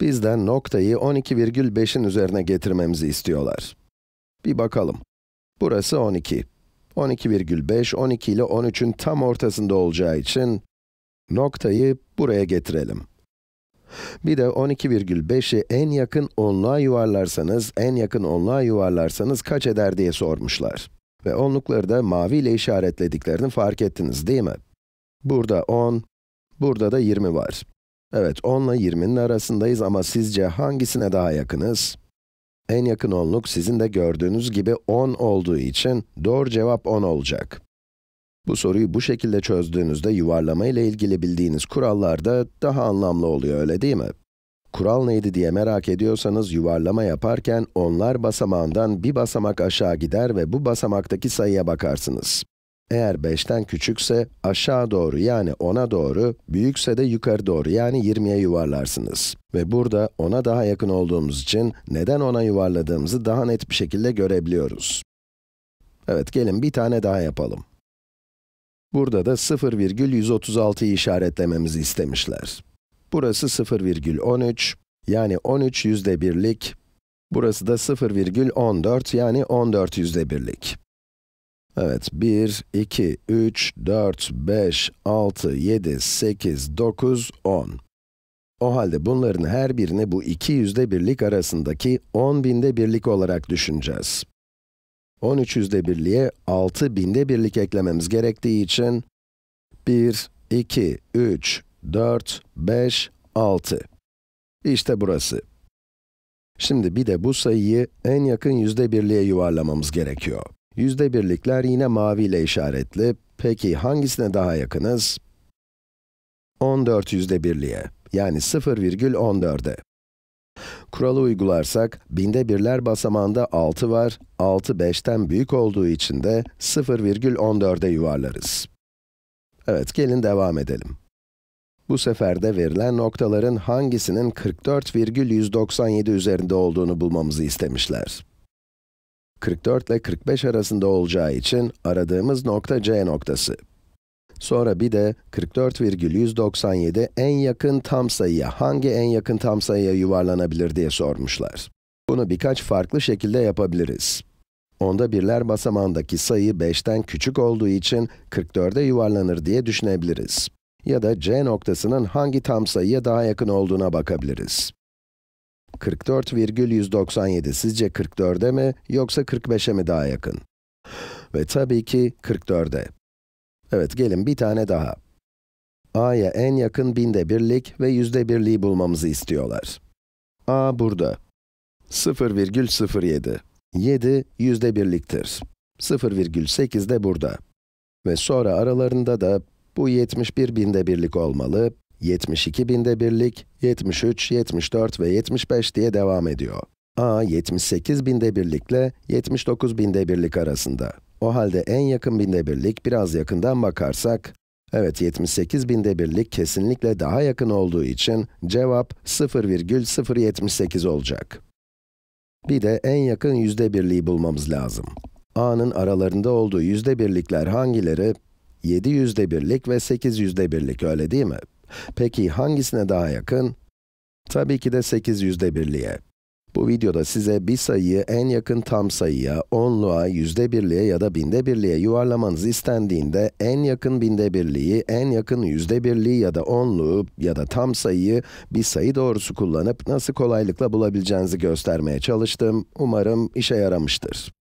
Bizden noktayı 12,5'in üzerine getirmemizi istiyorlar. Bir bakalım. Burası 12. 12,5, 12 ile 13'ün tam ortasında olacağı için noktayı buraya getirelim. Bir de 12,5'i en yakın onluğa yuvarlarsanız, en yakın onluğa yuvarlarsanız kaç eder diye sormuşlar. Ve onlukları da mavi ile işaretlediklerini fark ettiniz değil mi? Burada 10, burada da 20 var. Evet, 10 ile 20'nin arasındayız ama sizce hangisine daha yakınız? En yakın onluk sizin de gördüğünüz gibi 10 olduğu için doğru cevap 10 olacak. Bu soruyu bu şekilde çözdüğünüzde yuvarlama ile ilgili bildiğiniz kurallar da daha anlamlı oluyor öyle değil mi? Kural neydi diye merak ediyorsanız yuvarlama yaparken onlar basamağından bir basamak aşağı gider ve bu basamaktaki sayıya bakarsınız. Eğer 5'ten küçükse aşağı doğru yani 10'a doğru, büyükse de yukarı doğru yani 20'ye yuvarlarsınız. Ve burada 10'a daha yakın olduğumuz için neden 10'a yuvarladığımızı daha net bir şekilde görebiliyoruz. Evet, gelin bir tane daha yapalım. Burada da 0,136'yı işaretlememizi istemişler. Burası 0,13, yani 13 yüzde birlik. Burası da 0,14, yani 14 yüzde birlik. Evet, 1, 2, 3, 4, 5, 6, 7, 8, 9, 10. O halde bunların her birini bu iki yüzde birlik arasındaki 10 binde birlik olarak düşüneceğiz. 13 yüzde birliğe 6 binde birlik eklememiz gerektiği için 1, 2, 3, 4, 5, 6. İşte burası. Şimdi bir de bu sayıyı en yakın yüzde birliğe yuvarlamamız gerekiyor. Yüzde birlikler yine mavi ile işaretli. Peki hangisine daha yakınız? 14 yüzde birliğe, yani 0,14'e. Kuralı uygularsak, binde birler basamağında 6 var, 6 5'ten büyük olduğu için de 0,14'e yuvarlarız. Evet, gelin devam edelim. Bu sefer de verilen noktaların hangisinin 44,197 üzerinde olduğunu bulmamızı istemişler. 44 ile 45 arasında olacağı için aradığımız nokta C noktası. Sonra bir de 44,197 en yakın tam sayıya, hangi en yakın tam sayıya yuvarlanabilir diye sormuşlar. Bunu birkaç farklı şekilde yapabiliriz. Onda birler basamağındaki sayı 5'ten küçük olduğu için 44'e yuvarlanır diye düşünebiliriz. Ya da C noktasının hangi tam sayıya daha yakın olduğuna bakabiliriz. 44,197 sizce 44'e mi yoksa 45'e mi daha yakın? Ve tabii ki 44'e. Evet, gelin bir tane daha. a'ya en yakın binde birlik ve yüzde birliği bulmamızı istiyorlar. a burada. 0,07. 7 yüzde birliktir. 0,8 de burada. Ve sonra aralarında da bu 71 binde birlik olmalı 72 binde birlik, 73, 74 ve 75 diye devam ediyor. A 78 binde birlikle 79 binde birlik arasında. O halde en yakın binde birlik biraz yakından bakarsak, evet 78 binde birlik kesinlikle daha yakın olduğu için cevap 0,078 olacak. Bir de en yakın yüzde birliği bulmamız lazım. A'nın aralarında olduğu yüzde birlikler hangileri? 7 yüzde birlik ve 8 yüzde birlik öyle değil mi? Peki hangisine daha yakın? Tabii ki de 8 yüzde birliğe. Bu videoda size bir sayıyı en yakın tam sayıya, onluğa, yüzde birliğe ya da binde birliğe yuvarlamanız istendiğinde en yakın binde birliği, en yakın yüzde birliği ya da onluğu ya da tam sayıyı bir sayı doğrusu kullanıp nasıl kolaylıkla bulabileceğinizi göstermeye çalıştım. Umarım işe yaramıştır.